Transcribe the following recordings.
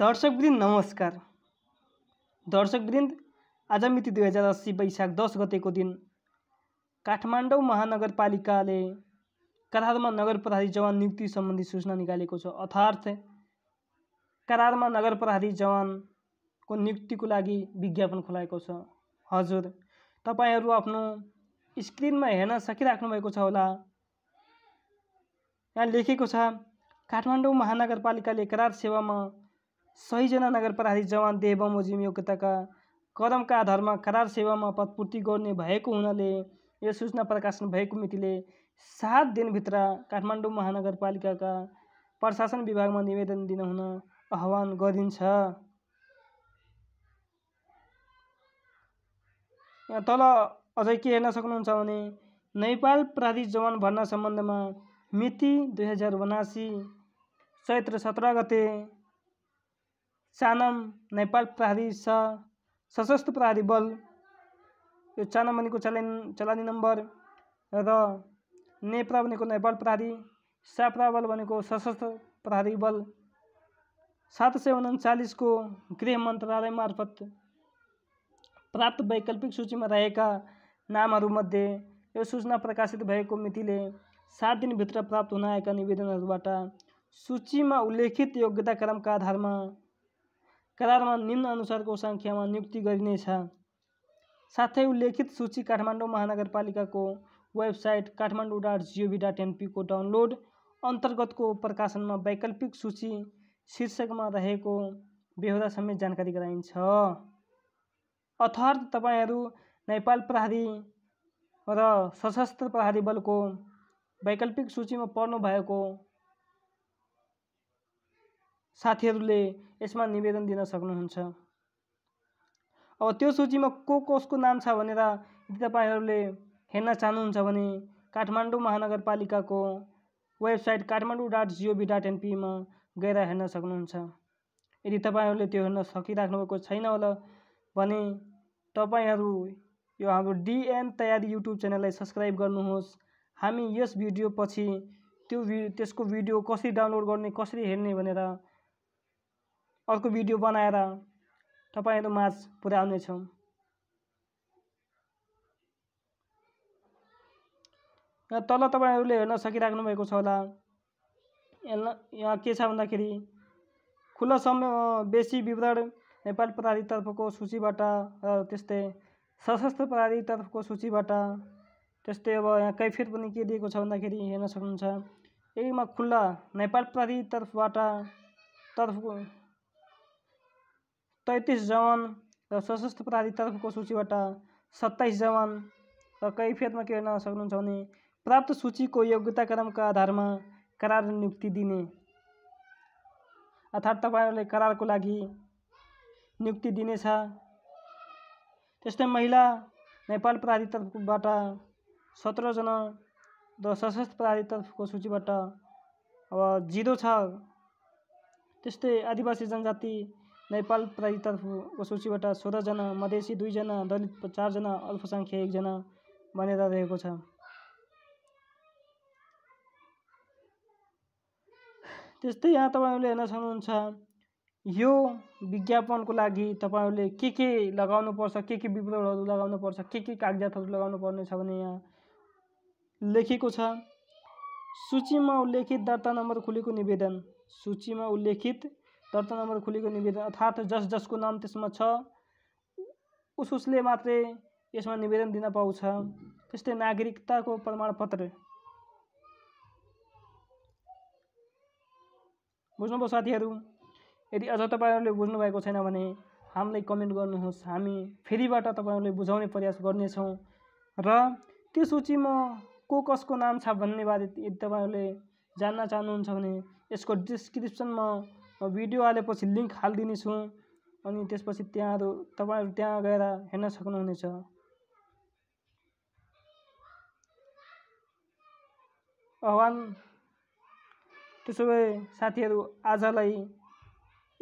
दर्शकवृन्द नमस्कार दर्शकवृन्द आज मिति दुई हजार अस्सी वैशाख दस गतेको दिन काठमाडौँ महानगरपालिकाले करारमा नगर प्रहरी जवान नियुक्ति सम्बन्धी सूचना निकालेको छ अर्थात् करारमा नगर प्रहरी जवानको नियुक्तिको लागि विज्ञापन खुलाएको छ हजुर तपाईँहरू आफ्नो स्क्रिनमा हेर्न सकिराख्नु भएको छ होला यहाँ लेखेको छ काठमाडौँ महानगरपालिकाले करार सेवामा नगर प्रहरी जवान मोजिम योग्यताका कदमका आधारमा करार सेवामा पदपूर्ति गर्ने भएको हुनाले यो सूचना प्रकाशन भएको मितिले सात दिनभित्र काठमाडौँ महानगरपालिकाका प्रशासन विभागमा निवेदन दिन हुन आह्वान गरिन्छ यहाँ तल अझै के हेर्न सक्नुहुन्छ भने नेपाल प्रहरी जवान भर्ना सम्बन्धमा मिति दुई हजार उनासी चैत्र सत्र गते चानम नेपाल प्रहरी स सशस्त्र प्रहरी बल यो चानम भनेको चलान चलानी नम्बर र नेप्रा भनेको नेपाल प्रहरी साप्रा बल भनेको सशस्त्र प्रहरी बल सात सय उन्चालिसको गृह मन्त्रालय मार्फत प्राप्त वैकल्पिक सूचीमा रहेका नामहरूमध्ये यो सूचना प्रकाशित भएको मितिले सात दिनभित्र प्राप्त हुन आएका निवेदनहरूबाट सूचीमा उल्लेखित योग्यता क्रमका आधारमा करारमा निम्नअनुसारको सङ्ख्यामा नियुक्ति गरिनेछ साथै उल्लेखित सूची काठमाडौँ महानगरपालिकाको website Kathmandu dot GOV dot एनपीको डाउनलोड अन्तर्गतको प्रकाशनमा वैकल्पिक सूची शीर्षकमा रहेको बेहुदा समेत जानकारी गराइन्छ अथर्थ तपाईँहरू नेपाल प्रहरी र सशस्त्र प्रहरी बलको वैकल्पिक सूचीमा पर्नु भएको साथीहरूले यसमा निवेदन दिन सक्नुहुन्छ अब त्यो सूचीमा को कसको नाम छ भनेर यदि तपाईँहरूले हेर्न चाहनुहुन्छ भने काठमाडौँ महानगरपालिकाको website Kathmandu dot GOV dot एनपीमा गएर हेर्न सक्नुहुन्छ यदि तपाईँहरूले त्यो हेर्न सकिराख्नु भएको छैन होला भने तपाईँहरू यो हाम्रो डिएन तयारी युट्युब च्यानललाई सब्सक्राइब गर्नुहोस् हामी यस भिडियो पछि त्यो भि त्यसको भिडियो कसरी डाउनलोड गर्ने कसरी हेर्ने भनेर अर्को भिडियो बनाएर तपाईँहरू माझ पुर्याउनेछौँ यहाँ तल तपाईँहरूले हेर्न सकिराख्नु भएको छ होला यहाँ के छ भन्दाखेरि खुल्ला समय बेसी विवरण नेपाल तर्फको सूचीबाट र त्यस्तै सशस्त्र तर्फको सूचीबाट त्यस्तै अब यहाँ कैफियत पनि के दिएको छ भन्दाखेरि हेर्न सक्नुहुन्छ यहीमा खुल्ला नेपाल तर्फबाट तर्फको तैतिस जवान र सशस्त्र प्रहरी तर्फको सूचीबाट सत्ताइस जवान र कैफियतमा के गर्न सक्नुहुन्छ भने प्राप्त सूचीको योग्यता क्रमको आधारमा करार नियुक्ति दिने अर्थात् तपाईँहरूले करारको लागि नियुक्ति दिनेछ त्यस्तै महिला नेपाल प्रहरी तर्फबाट सत्रजना र सशस्त्र प्रहरी तर्फको सूचीबाट अब जिरो छ त्यस्तै आदिवासी जनजाति नेपाल प्राधितर्फको सूचीबाट सोह्रजना मधेसी दुईजना दलित चारजना अल्पसङ्ख्या एकजना बनेर रहेको छ त्यस्तै यहाँ तपाईँहरूले हेर्न सक्नुहुन्छ यो विज्ञापनको लागि तपाईँहरूले के के लगाउनुपर्छ के के विवरणहरू लगाउनुपर्छ के के कागजातहरू लगाउनु पर्ने छ भने यहाँ लेखेको छ सूचीमा उल्लेखित दर्ता नम्बर खुलेको निवेदन सूचीमा उल्लेखित दर्ता नम्बर खुलेको निवेदन अर्थात् जस जसको नाम त्यसमा छ उस उसले मात्रै यसमा निवेदन दिन पाउँछ त्यस्तै नागरिकताको प्रमाणपत्र बुझ्नुभयो साथीहरू यदि अझ तपाईँहरूले बुझ्नुभएको छैन भने हामीलाई कमेन्ट गर्नुहोस् हामी फेरिबाट तपाईँहरूले बुझाउने प्रयास गर्नेछौँ र त्यो सूचीमा को कसको नाम छ भन्ने बारे यदि तपाईँहरूले जान्न चाहनुहुन्छ भने यसको डिस्क्रिप्सनमा भिडियो हालेपछि लिङ्क हालिदिनेछु अनि त्यसपछि त्यहाँहरू तपाईँहरू त्यहाँ गएर हेर्न सक्नुहुनेछ आह्वान त्यसो भए साथीहरू आजलाई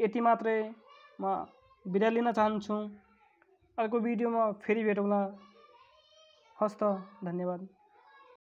यति मात्रै म बिदा लिन चाहन्छु अर्को भिडियोमा फेरि भेटौँला हस्त धन्यवाद